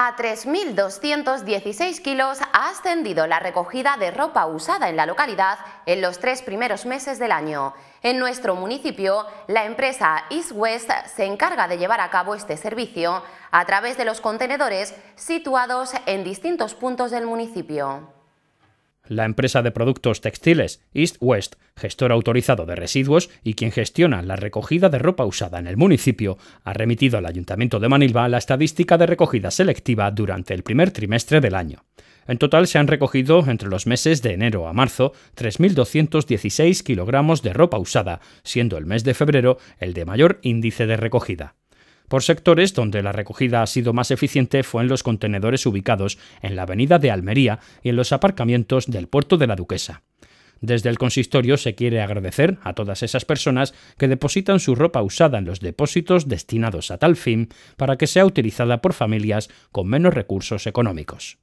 A 3.216 kilos ha ascendido la recogida de ropa usada en la localidad en los tres primeros meses del año. En nuestro municipio, la empresa East West se encarga de llevar a cabo este servicio a través de los contenedores situados en distintos puntos del municipio la empresa de productos textiles East West, gestor autorizado de residuos y quien gestiona la recogida de ropa usada en el municipio, ha remitido al Ayuntamiento de Manilva la estadística de recogida selectiva durante el primer trimestre del año. En total se han recogido entre los meses de enero a marzo 3.216 kilogramos de ropa usada, siendo el mes de febrero el de mayor índice de recogida. Por sectores, donde la recogida ha sido más eficiente fue en los contenedores ubicados en la avenida de Almería y en los aparcamientos del puerto de la Duquesa. Desde el consistorio se quiere agradecer a todas esas personas que depositan su ropa usada en los depósitos destinados a tal fin para que sea utilizada por familias con menos recursos económicos.